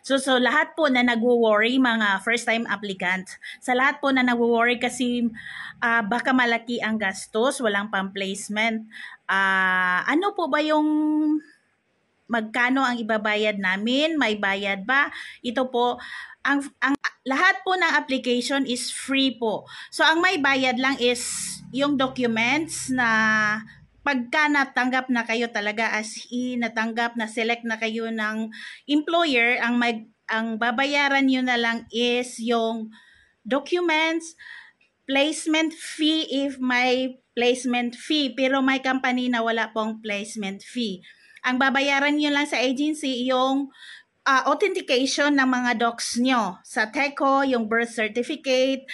So, so lahat po na nagwo-worry mga first-time applicant, sa lahat po na nagwo-worry kasi uh, baka malaki ang gastos, walang pang-placement, uh, ah, ano po ba yung magkano ang ibabayad namin, may bayad ba? Ito po, ang, ang lahat po ng application is free po. So, ang may bayad lang is yung documents na pagka natanggap na kayo talaga as in natanggap na select na kayo ng employer ang mag ang babayaran niyo na lang is yung documents placement fee if may placement fee pero may company na wala pong placement fee ang babayaran niyo lang sa agency yung uh, authentication ng mga docs niyo sa TECO yung birth certificate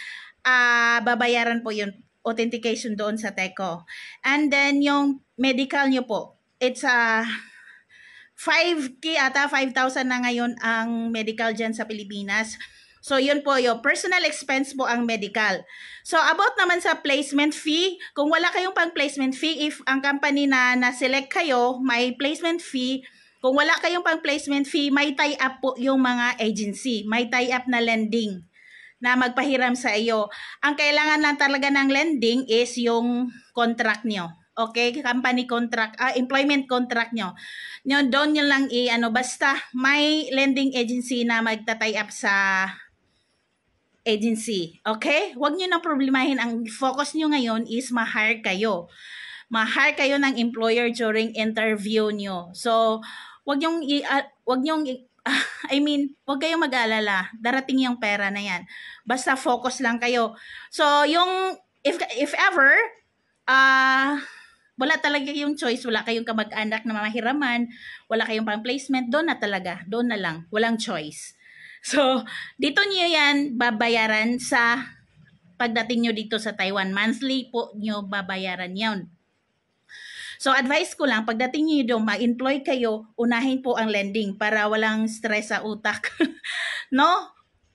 uh, babayaran po yun authentication doon sa TECO. And then yung medical nyo po, it's a ah, 5K ata, 5,000 na ngayon ang medical dyan sa Pilipinas. So, yun po yung personal expense po ang medical. So, about naman sa placement fee, kung wala kayong pang placement fee, if ang company na na-select kayo, may placement fee, kung wala kayong pang placement fee, may tie-up po yung mga agency. May tie-up na lending na magpahiram sa iyo. Ang kailangan lang talaga ng lending is yung contract nyo. Okay, company contract, uh, employment contract nyo. Nyo, doon nyo lang i, ano, basta may lending agency na magtatay up sa agency. Okay? Huwag nyo nang problemahin. Ang focus nyo ngayon is ma-hire kayo. Ma-hire kayo ng employer during interview nyo. So, wag yung i, uh, ah, wag yung I mean, huwag kayong mag-alala. Darating yung pera na yan. Basta focus lang kayo. So, yung, if, if ever, ah, uh, wala talaga yung choice, wala kayong kamag-anak na mamahiraman, wala kayong pang placement, doon na talaga, doon na lang, walang choice. So, dito niyo yan babayaran sa pagdating niyo dito sa Taiwan. Monthly po niyo babayaran yon So advice ko lang, pagdating niyo doon, ma-employ kayo, unahin po ang lending para walang stress sa utak. no?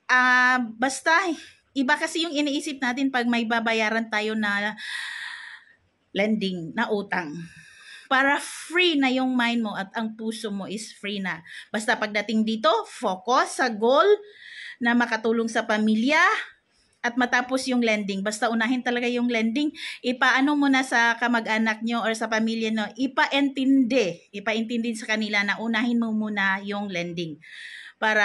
Uh, basta, iba kasi yung iniisip natin pag may babayaran tayo na lending, na utang para free na yung mind mo at ang puso mo is free na. Basta pagdating dito, focus sa goal na makatulong sa pamilya, at matapos yung lending. Basta unahin talaga yung lending. Ipaano mo na sa kamag-anak nyo or sa pamilya nyo, ipaintindi. Ipaintindi sa kanila na unahin mo muna yung lending. Para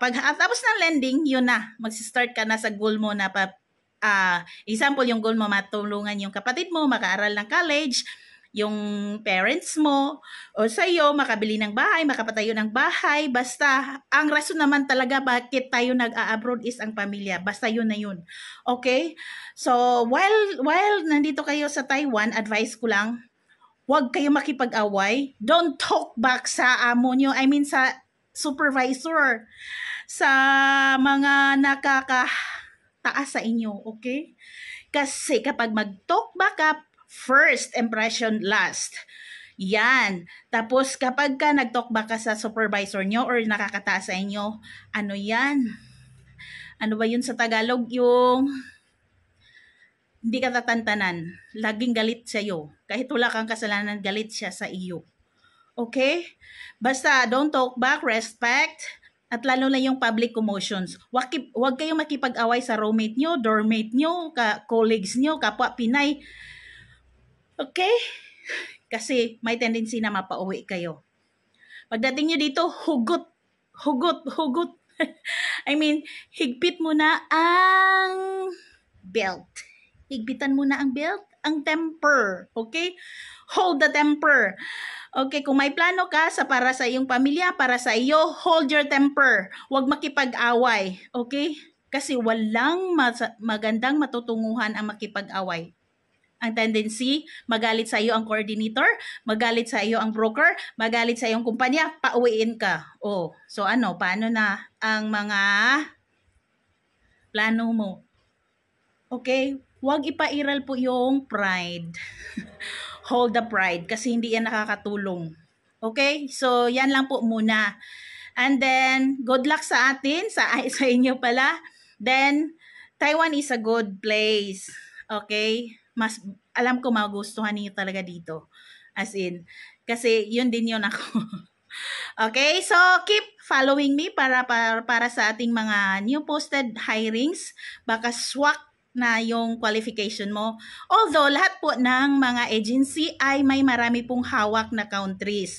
pag ah, tapos ng lending, yun na. mag-start ka na sa goal mo na pa, uh, example, yung goal mo matulungan yung kapatid mo, makaaral ng college, yung parents mo o sa iyo makabili ng bahay, makapatayo ng bahay, basta ang rason naman talaga bakit tayo nag-a-abroad is ang pamilya. Basta yun na yun. Okay? So while while nandito kayo sa Taiwan, advice ko lang, huwag kayo makipag-away. Don't talk back sa amo nyo. I mean sa supervisor sa mga nakakataas sa inyo, okay? Kasi kapag mag-talk back up, first impression last. Yan. Tapos kapag ka nag-talk nagtalkback ka sa supervisor nyo or nakakataas sa inyo, ano yan? Ano ba yun sa Tagalog? Yung hindi ka tatantanan. Laging galit sa iyo. Kahit wala kang kasalanan, galit siya sa iyo. Okay? Basta, don't talk back, respect, at lalo na yung public commotions. Huwag kayong makipag-away sa roommate nyo, dormmate nyo, ka, colleagues nyo, kapwa Pinay Okay? Kasi may tendency na mapauwi kayo. Pagdating nyo dito, hugot, hugot, hugot. I mean, higpit mo na ang belt. Higpitan mo na ang belt, ang temper. Okay? Hold the temper. Okay, kung may plano ka sa para sa iyong pamilya, para sa iyo, hold your temper. Huwag makipag-away. Okay? Kasi walang mas- magandang matutunguhan ang makipag-away ang tendency, magalit sa iyo ang coordinator, magalit sa iyo ang broker, magalit sa iyong kumpanya, pauwiin ka. Oh, so ano, paano na ang mga plano mo? Okay, huwag ipairal po yung pride. Hold the pride kasi hindi yan nakakatulong. Okay? So, yan lang po muna. And then, good luck sa atin, sa, sa inyo pala. Then, Taiwan is a good place. Okay? mas alam ko magustuhan niyo talaga dito. As in, kasi yun din yun ako. okay, so keep following me para, para para sa ating mga new posted hirings. Baka swak na yung qualification mo. Although lahat po ng mga agency ay may marami pong hawak na countries.